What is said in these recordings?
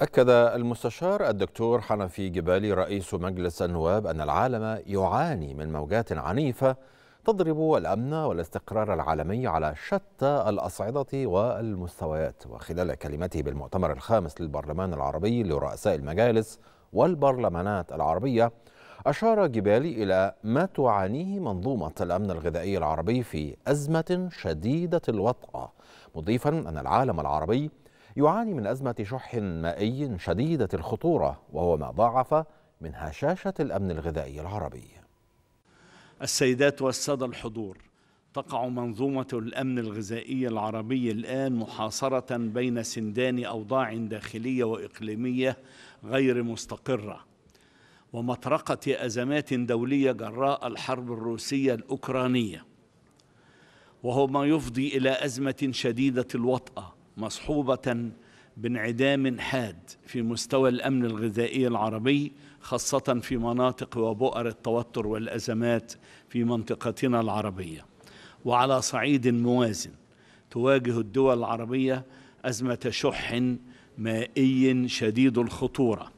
أكد المستشار الدكتور حنفي جبالي رئيس مجلس النواب أن العالم يعاني من موجات عنيفة تضرب الأمن والاستقرار العالمي على شتى الأصعدة والمستويات وخلال كلمته بالمؤتمر الخامس للبرلمان العربي لرؤساء المجالس والبرلمانات العربية أشار جبالي إلى ما تعانيه منظومة الأمن الغذائي العربي في أزمة شديدة الوطأة مضيفا أن العالم العربي يعاني من أزمة شح مائي شديدة الخطورة وهو ما ضاعف من هشاشة الأمن الغذائي العربي السيدات والسادة الحضور تقع منظومة الأمن الغذائي العربي الآن محاصرة بين سندان أوضاع داخلية وإقليمية غير مستقرة ومطرقة أزمات دولية جراء الحرب الروسية الأوكرانية وهو ما يفضي إلى أزمة شديدة الوطأة مصحوبة بانعدام حاد في مستوى الأمن الغذائي العربي خاصة في مناطق وبؤر التوتر والأزمات في منطقتنا العربية وعلى صعيد موازن تواجه الدول العربية أزمة شح مائي شديد الخطورة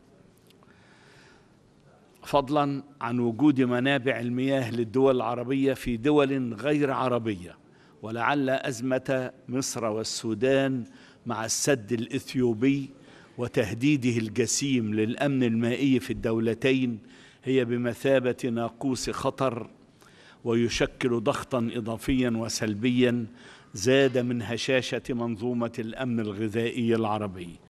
فضلا عن وجود منابع المياه للدول العربية في دول غير عربية ولعل أزمة مصر والسودان مع السد الإثيوبي وتهديده الجسيم للأمن المائي في الدولتين هي بمثابة ناقوس خطر ويشكل ضغطا إضافيا وسلبيا زاد من هشاشة منظومة الأمن الغذائي العربي